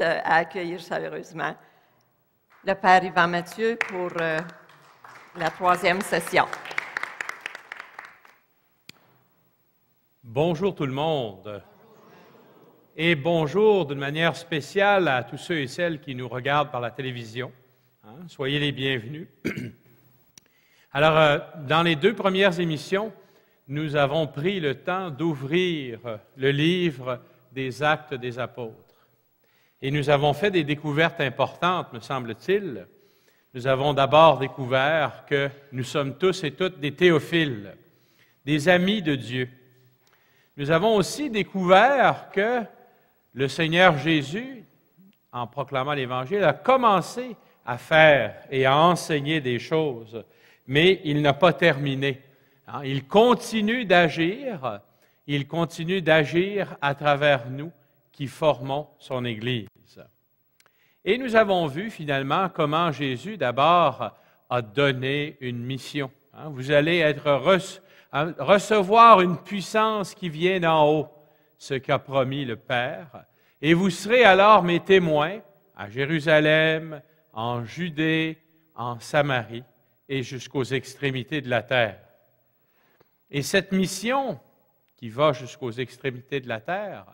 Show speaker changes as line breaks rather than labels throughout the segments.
Euh, à accueillir chaleureusement le Père Yvan Mathieu pour euh, la troisième session. Bonjour tout le monde. Et bonjour d'une manière spéciale à tous ceux et celles qui nous regardent par la télévision. Hein. Soyez les bienvenus. Alors, euh, dans les deux premières émissions, nous avons pris le temps d'ouvrir le livre des actes des apôtres. Et nous avons fait des découvertes importantes, me semble-t-il. Nous avons d'abord découvert que nous sommes tous et toutes des théophiles, des amis de Dieu. Nous avons aussi découvert que le Seigneur Jésus, en proclamant l'Évangile, a commencé à faire et à enseigner des choses, mais il n'a pas terminé. Hein, il continue d'agir, il continue d'agir à travers nous qui formons son Église. Et nous avons vu finalement comment Jésus d'abord a donné une mission. Hein. vous allez être hein, recevoir une puissance qui vient d'en haut, ce qu'a promis le Père, et vous serez alors mes témoins à Jérusalem, en Judée, en Samarie et jusqu'aux extrémités de la terre. Et cette mission qui va jusqu'aux extrémités de la terre,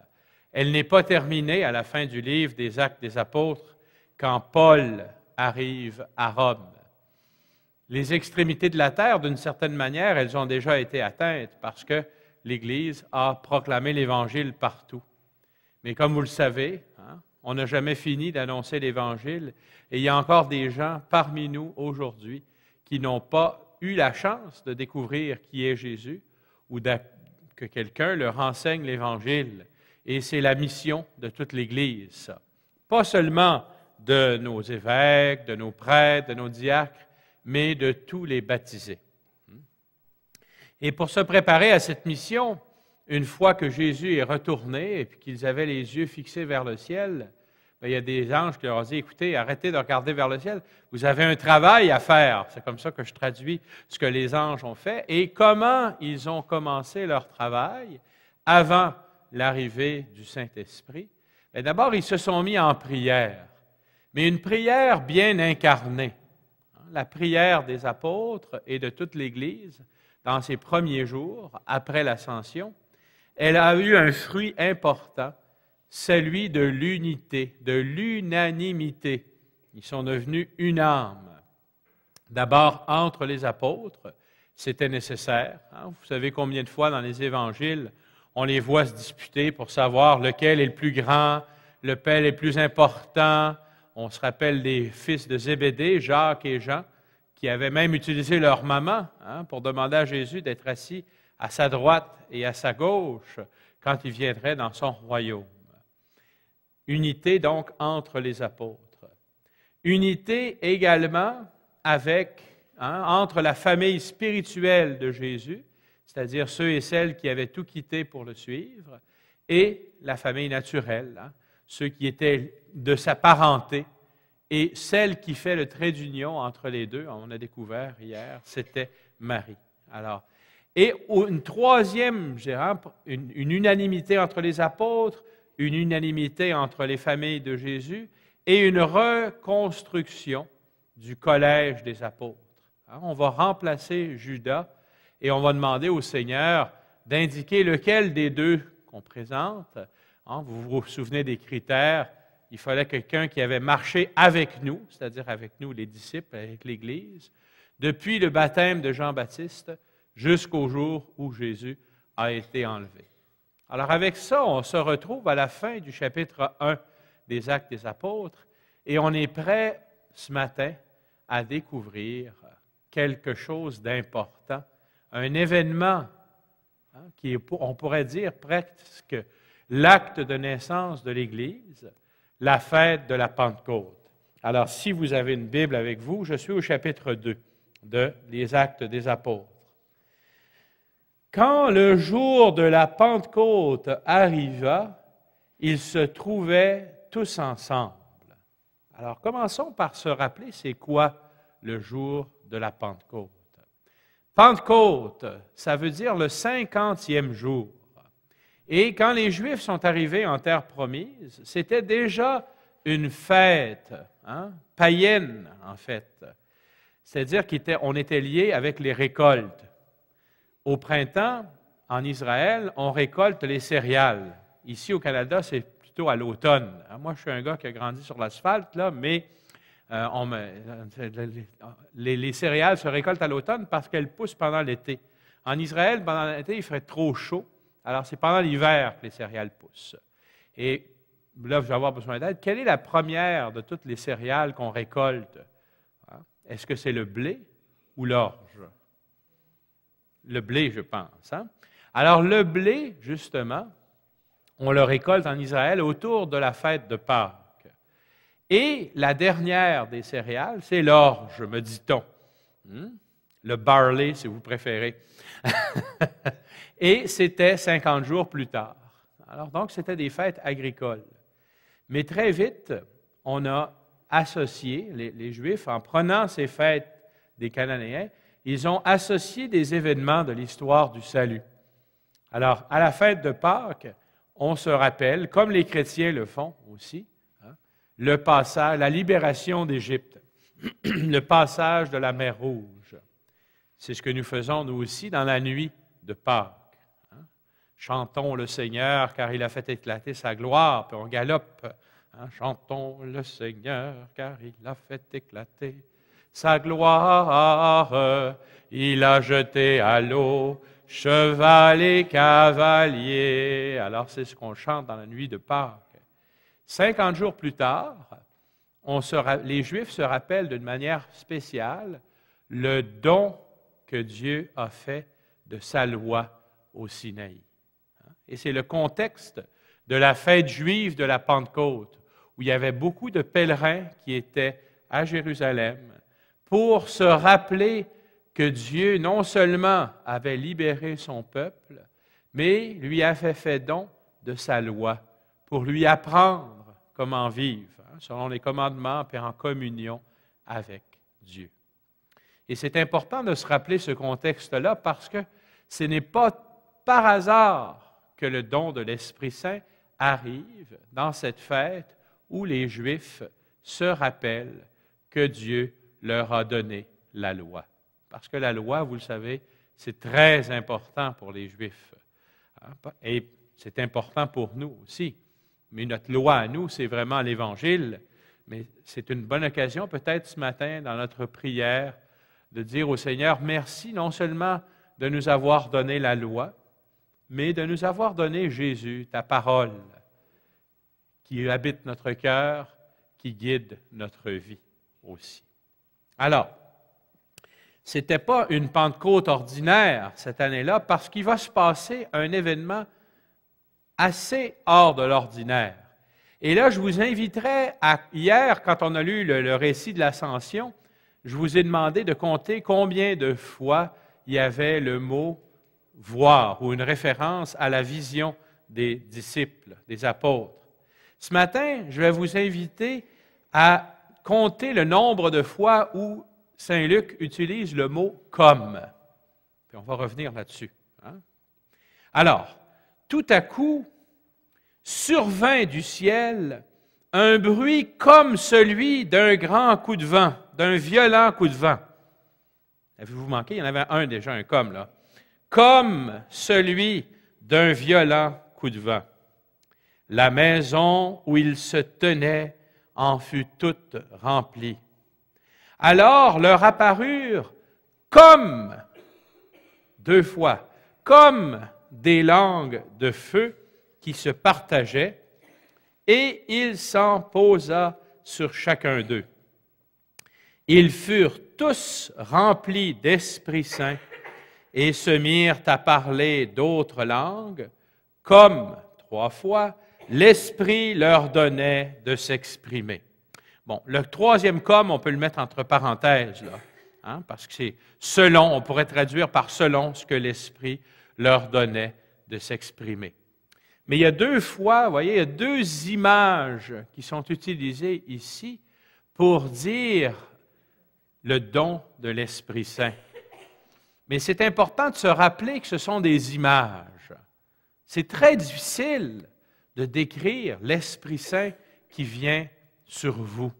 elle n'est pas terminée à la fin du livre des Actes des Apôtres quand Paul arrive à Rome. Les extrémités de la terre, d'une certaine manière, elles ont déjà été atteintes parce que l'Église a proclamé l'Évangile partout. Mais comme vous le savez, hein, on n'a jamais fini d'annoncer l'Évangile et il y a encore des gens parmi nous aujourd'hui qui n'ont pas eu la chance de découvrir qui est Jésus ou que quelqu'un leur enseigne l'Évangile et c'est la mission de toute l'Église, Pas seulement de nos évêques, de nos prêtres, de nos diacres, mais de tous les baptisés. Et pour se préparer à cette mission, une fois que Jésus est retourné et qu'ils avaient les yeux fixés vers le ciel, ben, il y a des anges qui leur ont dit, écoutez, arrêtez de regarder vers le ciel, vous avez un travail à faire. C'est comme ça que je traduis ce que les anges ont fait et comment ils ont commencé leur travail avant l'arrivée du Saint-Esprit? D'abord, ils se sont mis en prière, mais une prière bien incarnée. Hein, la prière des apôtres et de toute l'Église dans ses premiers jours après l'ascension, elle a eu un fruit important, celui de l'unité, de l'unanimité. Ils sont devenus une âme. D'abord entre les apôtres, c'était nécessaire. Hein. Vous savez combien de fois dans les évangiles, on les voit se disputer pour savoir lequel est le plus grand, lequel est le plus important. On se rappelle des fils de Zébédée, Jacques et Jean, qui avaient même utilisé leur maman hein, pour demander à Jésus d'être assis à sa droite et à sa gauche quand il viendrait dans son royaume. Unité donc entre les apôtres. Unité également avec, hein, entre la famille spirituelle de Jésus c'est-à-dire ceux et celles qui avaient tout quitté pour le suivre, et la famille naturelle, hein, ceux qui étaient de sa parenté, et celle qui fait le trait d'union entre les deux, on a découvert hier, c'était Marie. Alors, et une troisième, Gérard, une, une unanimité entre les apôtres, une unanimité entre les familles de Jésus et une reconstruction du collège des apôtres. Hein, on va remplacer Judas et on va demander au Seigneur d'indiquer lequel des deux qu'on présente. Hein, vous vous souvenez des critères. Il fallait quelqu'un qui avait marché avec nous, c'est-à-dire avec nous les disciples, avec l'Église, depuis le baptême de Jean-Baptiste jusqu'au jour où Jésus a été enlevé. Alors avec ça, on se retrouve à la fin du chapitre 1 des Actes des Apôtres et on est prêt ce matin à découvrir quelque chose d'important un événement hein, qui est, on pourrait dire, presque l'acte de naissance de l'Église, la fête de la Pentecôte. Alors, si vous avez une Bible avec vous, je suis au chapitre 2 de Les Actes des Apôtres. Quand le jour de la Pentecôte arriva, ils se trouvaient tous ensemble. Alors, commençons par se rappeler c'est quoi le jour de la Pentecôte. Pentecôte, ça veut dire le cinquantième jour. Et quand les Juifs sont arrivés en terre promise, c'était déjà une fête, hein, païenne en fait. C'est-à-dire qu'on était lié avec les récoltes. Au printemps, en Israël, on récolte les céréales. Ici au Canada, c'est plutôt à l'automne. Moi, je suis un gars qui a grandi sur l'asphalte, là, mais euh, euh, les, céréales se récoltent à l'automne parce qu'elles poussent pendant l'été. En Israël, pendant l'été, il ferait trop chaud. Alors, c'est pendant l'hiver que les céréales poussent. Et là, je vais avoir besoin d'aide. Quelle est la première de toutes les céréales qu'on récolte? Hein? Est-ce que c'est le blé ou l'orge? Le blé, je pense. Hein? Alors, le blé, justement, on le récolte en Israël autour de la fête de Pâques. Et la dernière des céréales, c'est l'orge, me dit-on. Hmm? Le barley, si vous préférez. Et c'était 50 jours plus tard. Alors, donc, c'était des fêtes agricoles. Mais très vite, on a associé, les Juifs, en prenant ces fêtes des Cananéens, ils ont associé des événements de l'histoire du salut. Alors, à la fête de Pâques, on se rappelle, comme les chrétiens le font aussi, le passage, la libération d'Égypte, le passage de la mer Rouge. C'est ce que nous faisons nous aussi dans la nuit de Pâques. Hein. Chantons le Seigneur car il a fait éclater sa gloire, puis on galope. Hein. Chantons le Seigneur car il a fait éclater sa gloire. Il a jeté à l'eau cheval et cavalier. Alors c'est ce qu'on chante dans la nuit de Pâques. 50 jours plus tard, les Juifs se rappellent d'une manière spéciale le don que Dieu a fait de sa loi au Sinaï. Et c'est le contexte de la fête juive de la Pentecôte, où il y avait beaucoup de pèlerins qui étaient à Jérusalem pour se rappeler que Dieu non seulement avait libéré son peuple, mais lui avait fait don de sa loi pour lui apprendre comment vivre hein, selon les commandements et en communion avec Dieu. Et c'est important de se rappeler ce contexte-là parce que ce n'est pas par hasard que le don de l'Esprit Saint arrive dans cette fête où les Juifs se rappellent que Dieu leur a donné la loi. Parce que la loi, vous le savez, c'est très important pour les Juifs. Hein, et c'est important pour nous aussi. Mais notre loi à nous, c'est vraiment l'Évangile. Mais c'est une bonne occasion, peut-être ce matin, dans notre prière, de dire au Seigneur merci non seulement de nous avoir donné la loi, mais de nous avoir donné Jésus, ta parole, qui habite notre cœur, qui guide notre vie aussi. Alors, ce n'était pas une Pentecôte ordinaire cette année-là, parce qu'il va se passer un événement assez hors de l'ordinaire. Et là, je vous inviterai à, hier, quand on a lu le, récit de l'ascension, je vous ai demandé de compter combien de fois il y avait le mot voir ou une référence à la vision des disciples, des apôtres. Ce matin, je vais vous inviter à compter le nombre de fois où Saint Luc utilise le mot comme. Puis on va revenir là-dessus. Hein. Alors, tout à coup, survint du ciel un bruit comme celui d'un grand coup de vent, d'un violent coup de vent. Avez-vous manqué? Il y en avait un déjà, un comme là. Comme celui d'un violent coup de vent. La maison où ils se tenaient en fut toute remplie. Alors leur apparurent comme, deux fois, comme des langues de feu qui se partageaient, et il s'en posa sur chacun d'eux. Ils furent tous remplis d'Esprit Saint et se mirent à parler d'autres langues, comme, trois fois, l'Esprit leur donnait de s'exprimer. Bon, le troisième comme, on peut le mettre entre parenthèses, là, hein, parce que c'est selon, on pourrait traduire par selon ce que l'Esprit leur donnait de s'exprimer. Mais il y a deux fois, vous voyez, il y a deux images qui sont utilisées ici pour dire le don de l'Esprit Saint. Mais c'est important de se rappeler que ce sont des images. C'est très difficile de décrire l'Esprit Saint qui vient sur vous.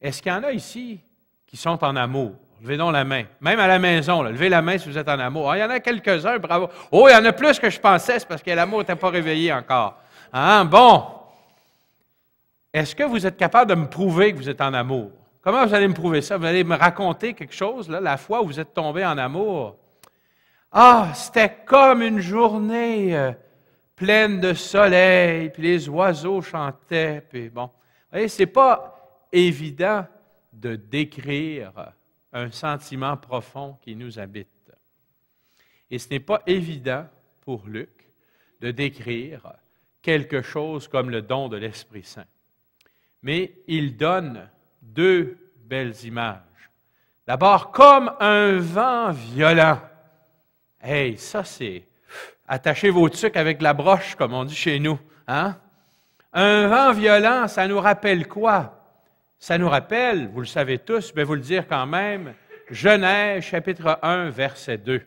Est-ce qu'il y en a ici qui sont en amour? Levez donc la main. Même à la maison, levez la main si vous êtes en amour. Ah, il y en a quelques-uns, bravo. Oh, il y en a plus que je pensais, c'est parce que l'amour n'était pas réveillé encore. Hein? Bon. Est-ce que vous êtes capable de me prouver que vous êtes en amour? Comment vous allez me prouver ça? Vous allez me raconter quelque chose, la fois où vous êtes tombé en amour. Ah, c'était comme une journée euh, pleine de soleil, puis les oiseaux chantaient, puis bon. Vous voyez, ce n'est pas évident de décrire un sentiment profond qui nous habite. Et ce n'est pas évident pour Luc de décrire quelque chose comme le don de l'Esprit Saint. Mais il donne deux belles images. D'abord, comme un vent violent. Hey, ça c'est... Attachez vos tucs avec la broche, comme on dit chez nous. Hein? Un vent violent, ça nous rappelle quoi? ça nous rappelle, vous le savez tous, mais vous le dire quand même, Genèse chapitre 1, verset 2.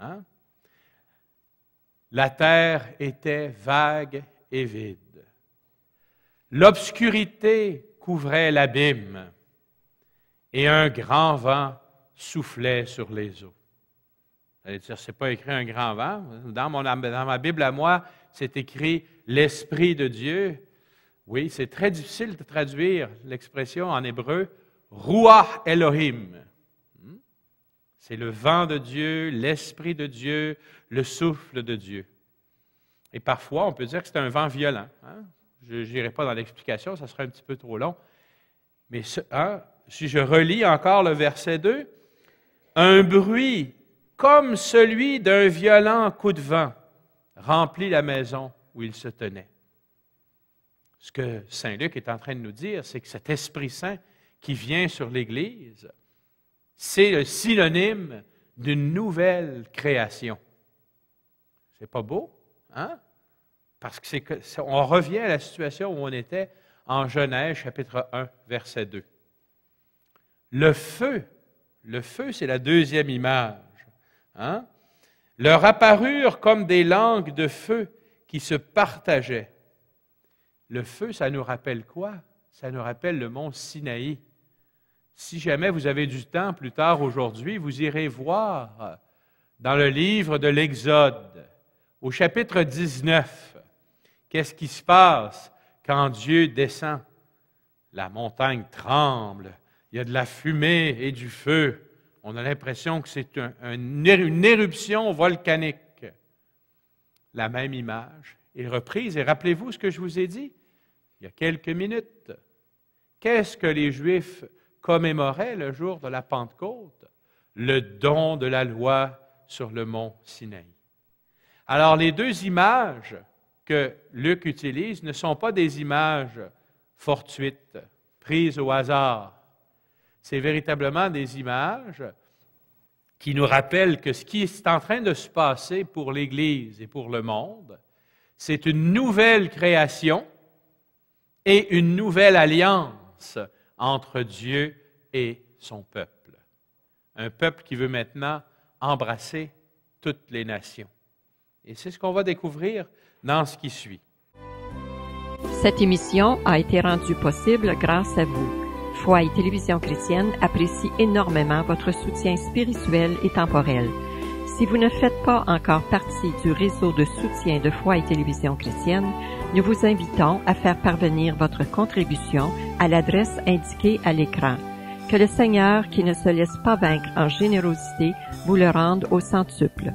Hein? La terre était vague et vide. L'obscurité couvrait l'abîme et un grand vent soufflait sur les eaux. Vous allez dire, c'est pas écrit un grand vent. Dans, dans ma Bible à moi, c'est écrit l'Esprit de Dieu oui, c'est très difficile de traduire l'expression en hébreu Ruach Elohim. Hmm? C'est le vent de Dieu, l'esprit de Dieu, le souffle de Dieu. Et parfois, on peut dire que c'est un vent violent. Hein? Je n'irai pas dans l'explication, ça serait un petit peu trop long. Mais hein, si je relis encore le verset 2, un bruit comme celui d'un violent coup de vent remplit la maison où il se tenait. Ce que Saint Luc est en train de nous dire, c'est que cet Esprit Saint qui vient sur l'Église, c'est le synonyme d'une nouvelle création. C'est pas beau, hein? Parce que c'est revient à la situation où on était en Genèse chapitre 1 verset 2. Le feu, le feu c'est la deuxième image, hein? Leur apparurent comme des langues de feu qui se partageaient. Le feu, ça nous rappelle quoi? Ça nous rappelle le mont Sinaï. Si jamais vous avez du temps plus tard aujourd'hui, vous irez voir dans le livre de l'Exode, au chapitre 19, qu'est-ce qui se passe quand Dieu descend. La montagne tremble, il y a de la fumée et du feu. On a l'impression que c'est une éruption volcanique. La même image est reprise. Et rappelez-vous ce que je vous ai dit il y a quelques minutes. Qu'est-ce que les Juifs commémoraient le jour de la Pentecôte? Le don de la loi sur le mont Sinaï. Alors les deux images que Luc utilise ne sont pas des images fortuites, prises au hasard. C'est véritablement des images qui nous rappellent que ce qui est en train de se passer pour l'Église et pour le monde, c'est une nouvelle création et une nouvelle alliance entre Dieu et son peuple. Un peuple qui veut maintenant embrasser toutes les nations. Et c'est ce qu'on va découvrir dans ce qui suit. Cette émission a été rendue possible grâce à vous. Foi et Télévision chrétienne apprécient énormément votre soutien spirituel et temporel. Si vous ne faites pas encore partie du réseau de soutien de Foi et Télévision chrétienne, nous vous invitons à faire parvenir votre contribution à l'adresse indiquée à l'écran. Que le Seigneur, qui ne se laisse pas vaincre en générosité, vous le rende au centuple.